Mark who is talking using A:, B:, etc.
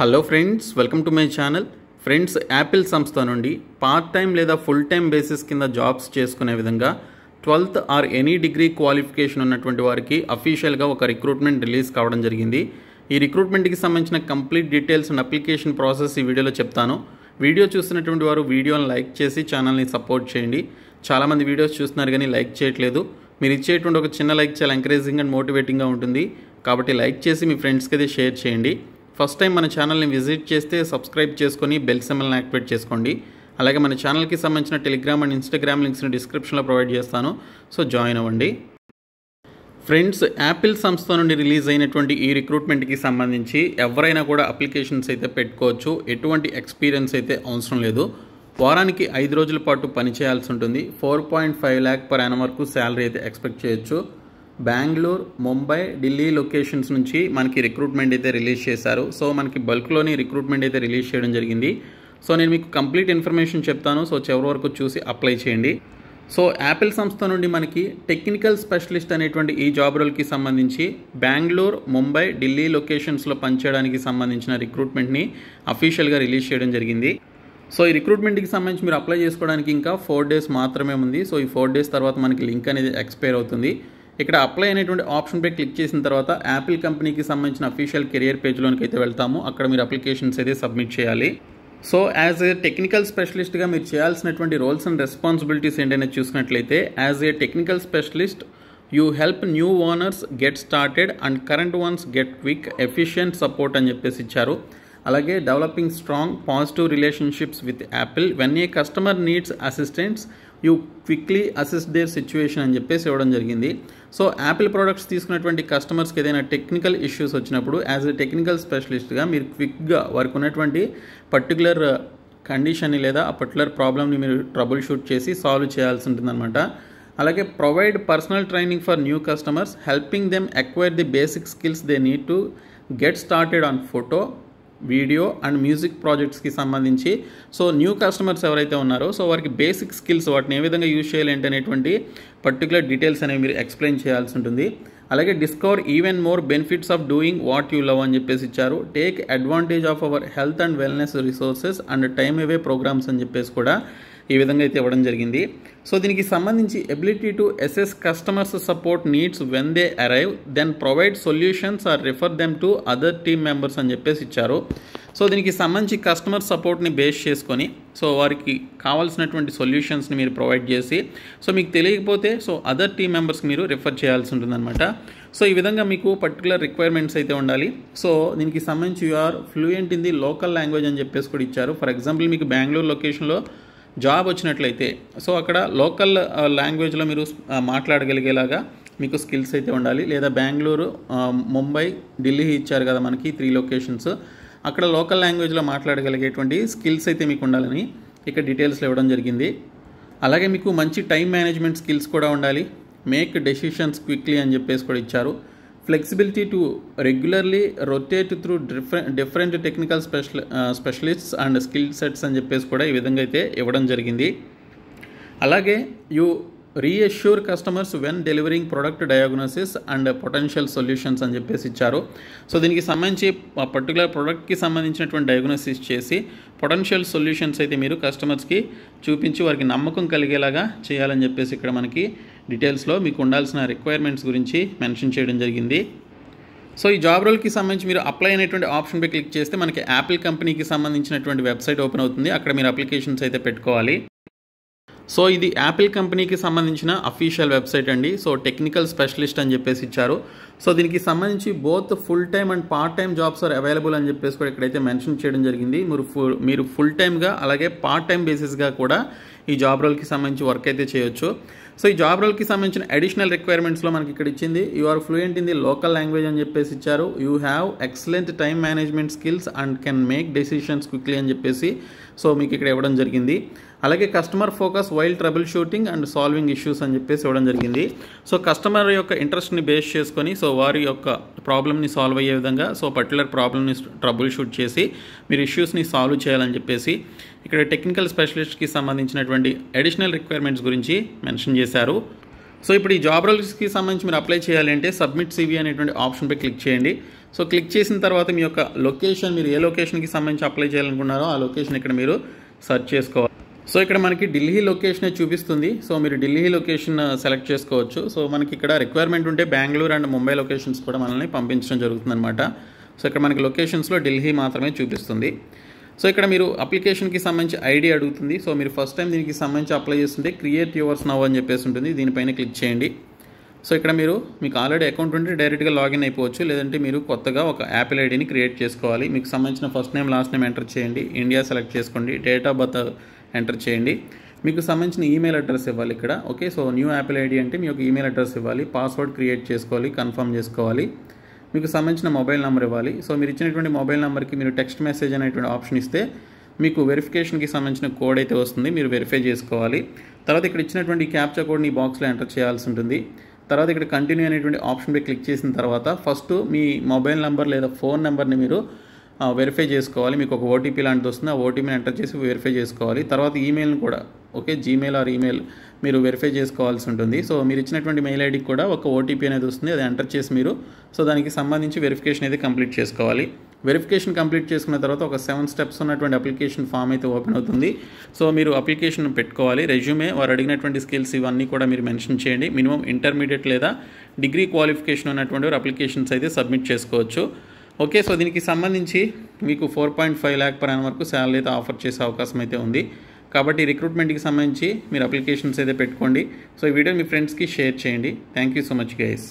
A: hello friends welcome to my channel friends Apple సంస్థ నుండి part time లేదా full time basis కింద jobs చేసుకునే విధంగా twelfth or any degree qualification ఉన్నటువంటి వారికి అఫీషియల్గా ఒక రిక్రూట్మెంట్ రిలీజ్ కావడం జరిగింది ఈ రిక్రూట్మెంట్కి సంబంధించిన complete details and application process ఈ వీడియోలో చెప్తాను వీడియో చూస్తున్నటువంటి వారు వీడియోని లైక్ చేసి ఛానల్ని సపోర్ట్ చేయండి చాలామంది వీడియోస్ చూస్తున్నారు కానీ లైక్ చేయట్లేదు మీరు ఇచ్చేటువంటి ఒక చిన్న లైక్ చాలా ఎంకరేజింగ్ అండ్ మోటివేటింగ్గా ఉంటుంది కాబట్టి లైక్ చేసి మీ ఫ్రెండ్స్కి అయితే షేర్ చేయండి ఫస్ట్ టైం మన ఛానల్ని విజిట్ చేస్తే సబ్స్క్రైబ్ చేసుకొని బెల్ సెమల్ని యాక్టివేట్ చేసుకోండి అలాగే మన ఛానల్కి సంబంధించిన టెలిగ్రామ్ అండ్ ఇన్స్టాగ్రామ్ లింక్స్ని డిస్క్రిప్షన్లో ప్రొవైడ్ చేస్తాను సో జాయిన్ అవ్వండి ఫ్రెండ్స్ యాపిల్ సంస్థ నుండి రిలీజ్ అయినటువంటి ఈ రిక్రూట్మెంట్కి సంబంధించి ఎవరైనా కూడా అప్లికేషన్స్ అయితే పెట్టుకోవచ్చు ఎటువంటి ఎక్స్పీరియన్స్ అయితే అవసరం లేదు వారానికి ఐదు రోజుల పాటు పనిచేయాల్సి ఉంటుంది four point five lakh per annum వరకు శాలరీ అయితే ఎక్స్పెక్ట్ చేయొచ్చు బెంగళూరు ముంబై ఢిల్లీ లొకేషన్స్ నుంచి మనకి రిక్రూట్మెంట్ అయితే రిలీజ్ చేశారు సో మనకి బల్క్లోని రిక్రూట్మెంట్ అయితే రిలీజ్ చేయడం జరిగింది సో నేను మీకు కంప్లీట్ ఇన్ఫర్మేషన్ చెప్తాను సో చివరి వరకు చూసి అప్లై చేయండి సో యాపిల్ సంస్థ నుండి మనకి టెక్నికల్ స్పెషలిస్ట్ అనేటువంటి ఈ జాబ్ రోల్కి సంబంధించి బెంగళూరు ముంబై ఢిల్లీ లొకేషన్స్లో పనిచేయడానికి సంబంధించిన రిక్రూట్మెంట్ని అఫీషియల్గా రిలీజ్ చేయడం జరిగింది సో ఈ రిక్రూట్మెంట్కి సంబంధించి మీరు అప్లై చేసుకోవడానికి ఇంకా ఫోర్ డేస్ మాత్రమే ఉంది సో ఈ ఫోర్ డేస్ తర్వాత మనకి లింక్ అనేది ఎక్స్పైర్ అవుతుంది ఇక్కడ అప్లై అనేటువంటి ఆప్షన్పై క్లిక్ చేసిన తర్వాత యాపిల్ కంపెనీకి సంబంధించిన అఫీషియల్ కెరియర్ పేజ్లోనికి అయితే వెళ్తాము అక్కడ మీరు అప్లికేషన్స్ అయితే సబ్మిట్ చేయాలి సో యాజ్ ఏ టెక్నికల్ స్పెషలిస్ట్గా మీరు చేయాల్సినటువంటి రోల్స్ అండ్ రెస్పాన్సిబిలిటీస్ ఏంటనే చూసినట్లయితే as a technical specialist you help new owners get started and current ones get quick efficient support అని చెప్పేసి ఇచ్చారు అలాగే developing strong positive relationships with Apple when a customer needs assistance you quickly assist their situation అని చెప్పేసి ఇవ్వడం జరిగింది so Apple products తీసుకున్నటువంటి కస్టమర్స్కి ఏదైనా టెక్నికల్ ఇష్యూస్ వచ్చినప్పుడు యాజ్ ఎ టెక్నికల్ స్పెషలిస్ట్గా మీరు క్విక్గా వారికి ఉన్నటువంటి పర్టికులర్ కండిషన్ని లేదా ఆ పర్టికులర్ ప్రాబ్లమ్ని మీరు ట్రబుల్ షూట్ చేసి సాల్వ్ చేయాల్సి ఉంటుందన్నమాట అలాగే provide personal training for new customers helping them acquire the basic skills they need to get started on photo video and music ప్రాజెక్ట్స్కి సంబంధించి సో న్యూ కస్టమర్స్ ఎవరైతే ఉన్నారో సో వారికి బేసిక్ స్కిల్స్ వాటిని ఏ విధంగా యూజ్ చేయాలి అనేటువంటి పర్టికులర్ డీటెయిల్స్ అనేవి మీరు ఎక్స్ప్లెయిన్ చేయాల్సి ఉంటుంది అలాగే discover even more benefits of doing what you love అని చెప్పేసి ఇచ్చారు take advantage of our health and wellness resources and time away programmes అని చెప్పేసి కూడా ఈ విధంగా అయితే ఇవ్వడం జరిగింది సో దీనికి సంబంధించి ability to assess customers support needs when they arrive then provide solutions or refer them to other team members అని చెప్పేసి ఇచ్చారు సో దీనికి సంబంధించి కస్టమర్ సపోర్ట్ని బేస్ చేసుకొని సో వారికి కావాల్సినటువంటి సొల్యూషన్స్ని మీరు ప్రొవైడ్ చేసి సో మీకు తెలియకపోతే సో అదర్ టీమ్ మెంబర్స్కి మీరు రిఫర్ చేయాల్సి ఉంటుందన్నమాట సో ఈ విధంగా మీకు పర్టికులర్ రిక్వైర్మెంట్స్ అయితే ఉండాలి సో దీనికి సంబంధించి you're are fluent in the local language అని చెప్పేసి కూడా ఇచ్చారు ఫర్ ఎగ్జాంపుల్ మీకు బెంగళూరు లొకేషన్లో జాబ్ వచ్చినట్లయితే సో అక్కడ లోకల్ లాంగ్వేజ్లో మీరు మాట్లాడగలిగేలాగా మీకు స్కిల్స్ అయితే ఉండాలి లేదా బెంగళూరు ముంబై ఢిల్లీ ఇచ్చారు కదా మనకి త్రీ లొకేషన్స్ అక్కడ లోకల్ లాంగ్వేజ్లో మాట్లాడగలిగేటువంటి స్కిల్స్ అయితే మీకు ఉండాలని ఇక్కడ డీటెయిల్స్లో ఇవ్వడం జరిగింది అలాగే మీకు మంచి టైం మేనేజ్మెంట్ స్కిల్స్ కూడా ఉండాలి మేక్ డెసిషన్స్ క్విక్లీ అని చెప్పేసి కూడా ఇచ్చారు flexibility to regularly rotate through different different technical special specialists and skill sets అని చెప్పేసి కూడా ఈ విధంగా అయితే ఇవ్వడం జరిగింది అలాగే you reassure customers when delivering product diagnosis and potential solutions అని చెప్పేసి ఇచ్చారు సో దీనికి సంబంధించి ఆ పర్టికులర్ ప్రోడక్ట్కి సంబంధించినటువంటి డయాగ్నోసిస్ చేసి పొటెన్షియల్ సొల్యూషన్స్ అయితే మీరు కస్టమర్స్కి చూపించి వారికి నమ్మకం కలిగేలాగా చేయాలని చెప్పేసి ఇక్కడ మనకి డీటెయిల్స్లో మీకు ఉండాల్సిన రిక్వైర్మెంట్స్ గురించి మెన్షన్ చేయడం జరిగింది సో ఈ జాబ్ రోల్కి సంబంధించి మీరు అప్లై అయినటువంటి ఆప్షన్పై క్లిక్ చేస్తే మనకి యాపిల్ కంపెనీకి సంబంధించినటువంటి వెబ్సైట్ ఓపెన్ అవుతుంది అక్కడ మీరు అప్లికేషన్స్ అయితే పెట్టుకోవాలి సో ఇది యాపిల్ కంపెనీకి సంబంధించిన అఫీషియల్ వెబ్సైట్ అండి సో టెక్నికల్ స్పెషలిస్ట్ అని చెప్పేసి ఇచ్చారు సో దీనికి సంబంధించి both full time and part time jobs are available అని చెప్పేసి కూడా ఇక్కడైతే మెన్షన్ చేయడం జరిగింది మీరు ఫుల్ మీరు ఫుల్ టైమ్గా అలాగే పార్ట్ టైం బేసిస్గా కూడా ఈ జాబ్ రోల్కి సంబంధించి వర్క్ అయితే చేయొచ్చు సో ఈ జాబ్ రోల్కి సంబంధించిన అడిషనల్ రిక్వైర్మెంట్స్లో మనకి ఇక్కడ ఇచ్చింది you are fluent in the local language అని చెప్పేసి ఇచ్చారు you have excellent time management skills and can make decisions quickly అని చెప్పేసి సో మీకు ఇక్కడ ఇవ్వడం జరిగింది అలాగే customer focus while troubleshooting and solving issues అని చెప్పేసి ఇవ్వడం జరిగింది సో కస్టమర్ యొక్క ఇంట్రెస్ట్ని బేస్ చేసుకొని సో వారి యొక్క ప్రాబ్లమ్ని సాల్వ్ అయ్యే విధంగా సో పర్టికులర్ ప్రాబ్లమ్ని ట్రబుల్ షూట్ చేసి మీరు ఇష్యూస్ని సాల్వ్ చేయాలని చెప్పేసి ఇక్కడ టెక్నికల్ స్పెషలిస్ట్కి సంబంధించినటువంటి అడిషనల్ రిక్వైర్మెంట్స్ గురించి మెన్షన్ చేశారు సో ఇప్పుడు ఈ జాబ్ రోల్స్కి సంబంధించి మీరు అప్లై చేయాలంటే సబ్మిట్ సివి అనేటువంటి ఆప్షన్పై క్లిక్ చేయండి సో క్లిక్ చేసిన తర్వాత మీ యొక్క లొకేషన్ మీరు ఏ లొకేషన్కి సంబంధించి అప్లై చేయాలనుకున్నారో ఆ లొకేషన్ ఇక్కడ మీరు సెర్చ్ చేసుకోవాలి సో ఇక్కడ మనకి ఢిల్లీ లొకేషన్ చూపిస్తుంది సో మీరు ఢిల్లీ లొకేషన్ సెలెక్ట్ చేసుకోవచ్చు సో మనకి ఇక్కడ రిక్వైర్మెంట్ ఉంటే బెంగళూరు అండ్ ముంబై లొకేషన్స్ కూడా మనల్ని పంపించడం జరుగుతుంది అనమాట సో ఇక్కడ మనకి లొకేషన్స్లో ఢిల్లీ మాత్రమే చూపిస్తుంది సో ఇక్కడ మీరు అప్లికేషన్కి సంబంధించి ఐడి అడుగుతుంది సో మీరు ఫస్ట్ టైం దీనికి సంబంధించి అప్లై చేస్తుంటే క్రియేట్ యువర్స్ నవ్ అని చెప్పేసి ఉంటుంది దీనిపైన క్లిక్ చేయండి సో ఇక్కడ మీరు మీకు ఆల్రెడీ అకౌంట్ ఉంటే డైరెక్ట్గా లాగిన్ అయిపోవచ్చు లేదంటే మీరు కొత్తగా ఒక యాపిల్ ఐడిని క్రియేట్ చేసుకోవాలి మీకు సంబంధించిన first name last name enter చేయండి ఇండియా సెలెక్ట్ చేసుకోండి డేట్ ఆఫ్ బర్త్ ఎంటర్ చేయండి మీకు సంబంధించిన ఈమెయిల్ అడ్రస్ ఇవ్వాలి ఇక్కడ okay so new Apple ID అంటే మీ యొక్క ఈమెయిల్ అడ్రస్ ఇవ్వాలి పాస్వర్డ్ క్రియేట్ చేసుకోవాలి కన్ఫర్మ్ చేసుకోవాలి మీకు సంబంధించిన మొబైల్ నెంబర్ ఇవ్వాలి సో మీరు ఇచ్చినటువంటి మొబైల్ నెంబర్కి మీరు టెక్స్ట్ మెసేజ్ అనేటువంటి ఆప్షన్ ఇస్తే మీకు వెరిఫికేషన్కి సంబంధించిన కోడ్ అయితే వస్తుంది మీరు వెరిఫై చేసుకోవాలి తర్వాత ఇక్కడ ఇచ్చినటువంటి క్యాప్చా కోడ్ని ఈ బాక్స్లో ఎంటర్ చేయాల్సి ఉంటుంది తర్వాత ఇక్కడ కంటిన్యూ అనేటువంటి ఆప్షన్పై క్లిక్ చేసిన తర్వాత ఫస్ట్ మీ మొబైల్ నెంబర్ లేదా ఫోన్ నెంబర్ని మీరు వెరిఫై చేసుకోవాలి మీకు ఒక ఓటీపీ లాంటిది వస్తుంది ఆ ఓటీపీని ఎంటర్ చేసి వెరిఫై చేసుకోవాలి తర్వాత ఈమెయిల్ని కూడా ఓకే జీమెయిల్ ఆర్ ఈమెయిల్ మీరు వెరిఫై చేసుకోవాల్సి ఉంటుంది సో మీరు ఇచ్చినటువంటి మెయిల్ ఐడికి కూడా ఒక ఓటీపీ అనేది వస్తుంది అది ఎంటర్ చేసి మీరు సో దానికి సంబంధించి వెరిఫికేషన్ అయితే కంప్లీట్ చేసుకోవాలి వెరిఫికేషన్ కంప్లీట్ చేసుకున్న తర్వాత ఒక సెవెన్ స్టెప్స్ ఉన్నటువంటి అప్లికేషన్ ఫామ్ అయితే ఓపెన్ అవుతుంది సో మీరు అప్లికేషన్ పెట్టుకోవాలి రెజ్యూమే వారు అడిగినటువంటి స్కిల్స్ ఇవన్నీ కూడా మీరు మెన్షన్ చేయండి మినిమం ఇంటర్మీడియట్ లేదా డిగ్రీ క్వాలిఫికేషన్ ఉన్నటువంటి అప్లికేషన్స్ అయితే సబ్మిట్ చేసుకోవచ్చు ఓకే సో దీనికి సంబంధించి మీకు four point five lakh per annum వరకు శాలరీ అయితే ఆఫర్ చేసే అవకాశం అయితే ఉంది కాబట్టి రిక్రూట్మెంట్కి సంబంధించి మీరు అప్లికేషన్స్ అయితే పెట్టుకోండి సో ఈ వీడియో మీ ఫ్రెండ్స్కి షేర్ చేయండి thank you so much guys